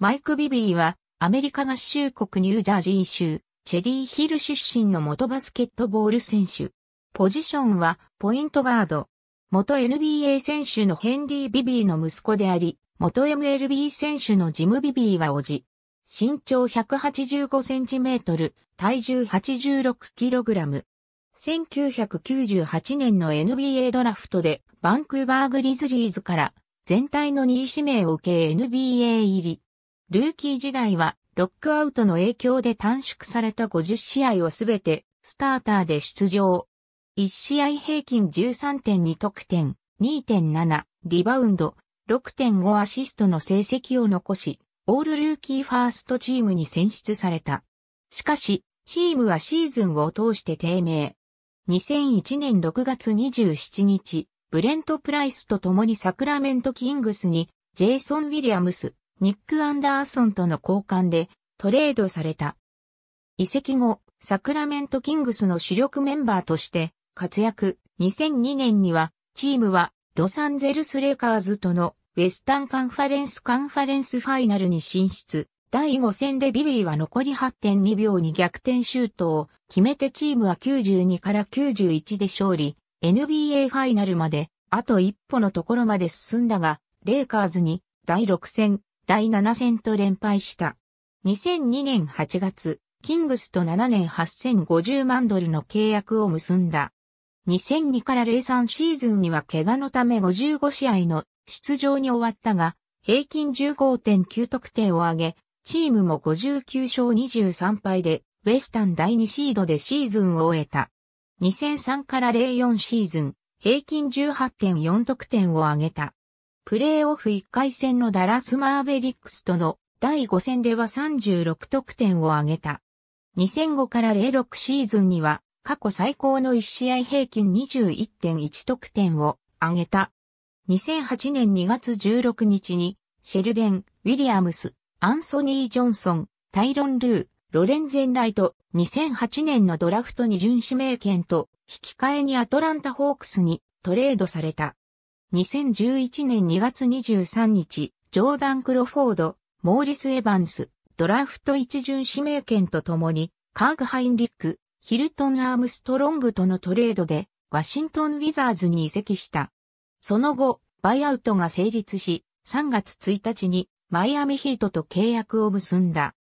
マイク・ビビーは、アメリカ合衆国ニュージャージー州、チェリーヒル出身の元バスケットボール選手。ポジションは、ポイントガード。元 NBA 選手のヘンリー・ビビーの息子であり、元 MLB 選手のジム・ビビーはおじ。身長185センチメートル、体重86キログラム。1998年の NBA ドラフトで、バンクーバーグリズリーズから、全体の2位指名を受け NBA 入り。ルーキー時代はロックアウトの影響で短縮された50試合をすべてスターターで出場。1試合平均13.2得点、2.7リバウンド、6.5アシストの成績を残し、オールルーキーファーストチームに選出された。しかし、チームはシーズンを通して低迷。2001年6月27日、ブレント・プライスと共にサクラメント・キングスに、ジェイソン・ウィリアムス、ニック・アンダーソンとの交換でトレードされた。移籍後、サクラメント・キングスの主力メンバーとして活躍。2002年には、チームはロサンゼルス・レイカーズとのウェスタンカンファレンスカンファレンスファイナルに進出。第5戦でビビーは残り8.2秒に逆転シュートを決めてチームは92から91で勝利。NBA ファイナルまであと一歩のところまで進んだが、レイカーズに第6戦第7戦と連敗した。2002年8月、キングスと7年8050万ドルの契約を結んだ。2002から03シーズンには怪我のため55試合の出場に終わったが、平均15.9得点を上げ、チームも59勝23敗で、ウェスタン第2シードでシーズンを終えた。2003から04シーズン、平均18.4得点を上げた。プレーオフ1回戦のダラスマーベリックスとの第5戦では36得点を挙げた。2005から06シーズンには過去最高の1試合平均21.1得点を挙げた。2008年2月16日にシェルデン、ウィリアムス、アンソニー・ジョンソン、タイロン・ルー、ロレンゼン・ライト、2008年のドラフトに準指名権と引き換えにアトランタ・ホークスにトレードされた。2011年2月23日、ジョーダン・クロフォード、モーリス・エヴァンス、ドラフト一巡指名権とともに、カーグ・ハインリック、ヒルトン・アームストロングとのトレードで、ワシントン・ウィザーズに移籍した。その後、バイアウトが成立し、3月1日にマイアミヒートと契約を結んだ。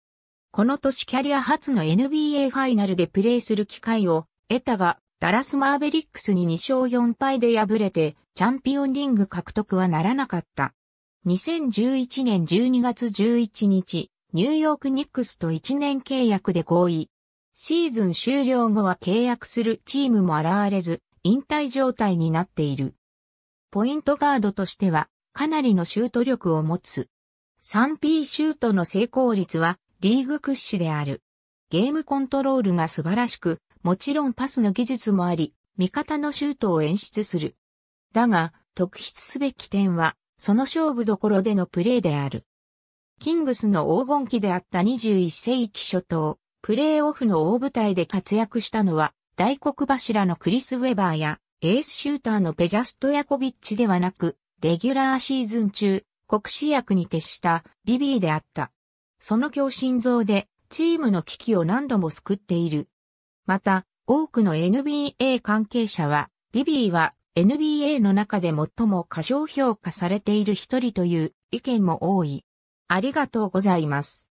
この年キャリア初の NBA ファイナルでプレーする機会を得たが、ダラスマーベリックスに2勝4敗で敗れて、チャンピオンリング獲得はならなかった。2011年12月11日、ニューヨークニックスと1年契約で合意。シーズン終了後は契約するチームも現れず、引退状態になっている。ポイントガードとしては、かなりのシュート力を持つ。3P シュートの成功率は、リーグ屈指である。ゲームコントロールが素晴らしく、もちろんパスの技術もあり、味方のシュートを演出する。だが、特筆すべき点は、その勝負どころでのプレーである。キングスの黄金期であった21世紀初頭、プレーオフの大舞台で活躍したのは、大黒柱のクリス・ウェバーや、エースシューターのペジャスト・ヤコビッチではなく、レギュラーシーズン中、国試役に徹したビビーであった。その強心臓で、チームの危機を何度も救っている。また、多くの NBA 関係者は、ビビーは NBA の中で最も過小評価されている一人という意見も多い。ありがとうございます。